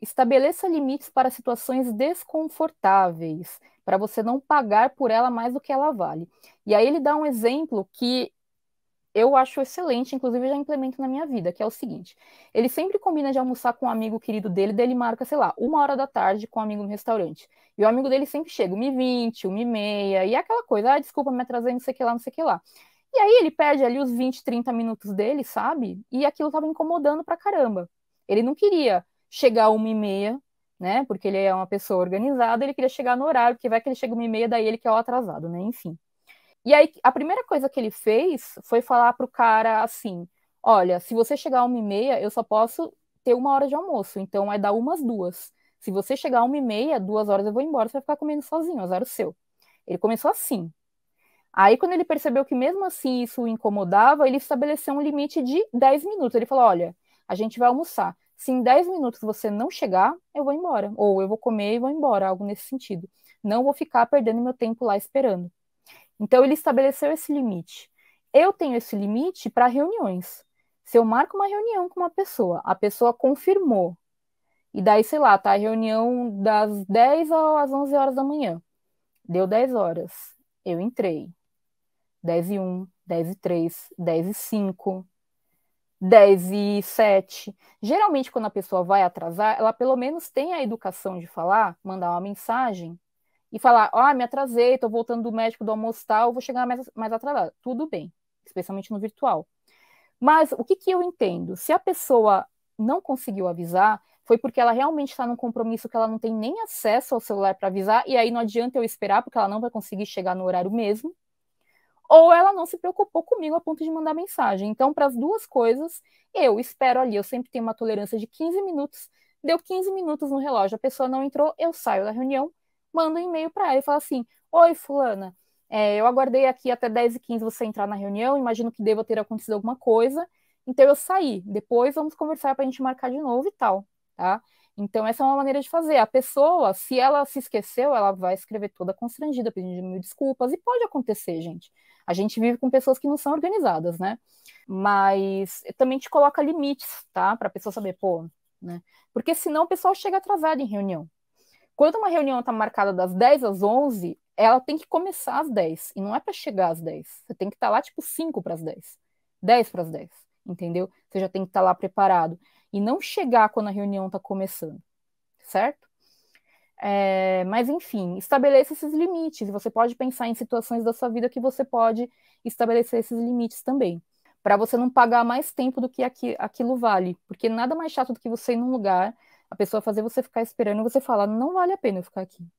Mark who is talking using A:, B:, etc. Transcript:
A: estabeleça limites para situações desconfortáveis, para você não pagar por ela mais do que ela vale. E aí ele dá um exemplo que eu acho excelente, inclusive já implemento na minha vida, que é o seguinte: ele sempre combina de almoçar com um amigo querido dele, daí ele marca, sei lá, uma hora da tarde com um amigo no restaurante. E o amigo dele sempre chega, 1h20, 1h30, e é aquela coisa, ah, desculpa, me atrasei, não sei o que lá, não sei o que lá. E aí ele perde ali os 20, 30 minutos dele, sabe? E aquilo tava incomodando pra caramba. Ele não queria chegar uma e meia, né? Porque ele é uma pessoa organizada, ele queria chegar no horário, porque vai que ele chega uma e meia, daí ele que é o atrasado, né? Enfim. E aí, a primeira coisa que ele fez foi falar pro cara assim: olha, se você chegar uma e meia, eu só posso ter uma hora de almoço, então vai é dar umas duas. Se você chegar uma e meia, duas horas eu vou embora, você vai ficar comendo sozinho, azar o seu. Ele começou assim. Aí, quando ele percebeu que mesmo assim isso o incomodava, ele estabeleceu um limite de 10 minutos. Ele falou: olha, a gente vai almoçar. Se em 10 minutos você não chegar, eu vou embora. Ou eu vou comer e vou embora, algo nesse sentido. Não vou ficar perdendo meu tempo lá esperando. Então, ele estabeleceu esse limite. Eu tenho esse limite para reuniões. Se eu marco uma reunião com uma pessoa, a pessoa confirmou. E daí, sei lá, tá a reunião das 10 às 11 horas da manhã. Deu 10 horas. Eu entrei. 10 e 1, 10 e 3, 10 e 5. 10 e 7. Geralmente, quando a pessoa vai atrasar, ela pelo menos tem a educação de falar, mandar uma mensagem e falar: Ah, me atrasei, estou voltando do médico do almoço tal, vou chegar mais, mais atrasada. Tudo bem, especialmente no virtual. Mas o que, que eu entendo? Se a pessoa não conseguiu avisar, foi porque ela realmente está num compromisso que ela não tem nem acesso ao celular para avisar, e aí não adianta eu esperar, porque ela não vai conseguir chegar no horário mesmo ou ela não se preocupou comigo a ponto de mandar mensagem. Então, para as duas coisas, eu espero ali, eu sempre tenho uma tolerância de 15 minutos, deu 15 minutos no relógio, a pessoa não entrou, eu saio da reunião, mando um e-mail para ela e falo assim: Oi, Fulana, é, eu aguardei aqui até 10h15 você entrar na reunião, imagino que deva ter acontecido alguma coisa, então eu saí, depois vamos conversar para a gente marcar de novo e tal, tá? Então, essa é uma maneira de fazer. A pessoa, se ela se esqueceu, ela vai escrever toda constrangida, pedindo mil desculpas, e pode acontecer, gente. A gente vive com pessoas que não são organizadas, né? Mas também te coloca limites, tá? Para a pessoa saber, pô, né? Porque senão o pessoal chega atrasado em reunião. Quando uma reunião está marcada das 10 às 11, ela tem que começar às 10, e não é para chegar às 10. Você tem que estar tá lá tipo 5 para as 10, 10 para as 10, entendeu? Você já tem que estar tá lá preparado e não chegar quando a reunião está começando, certo? É, mas, enfim, estabeleça esses limites. Você pode pensar em situações da sua vida que você pode estabelecer esses limites também. Para você não pagar mais tempo do que aqui, aquilo vale. Porque nada mais chato do que você ir num lugar, a pessoa fazer você ficar esperando e você falar, não vale a pena eu ficar aqui.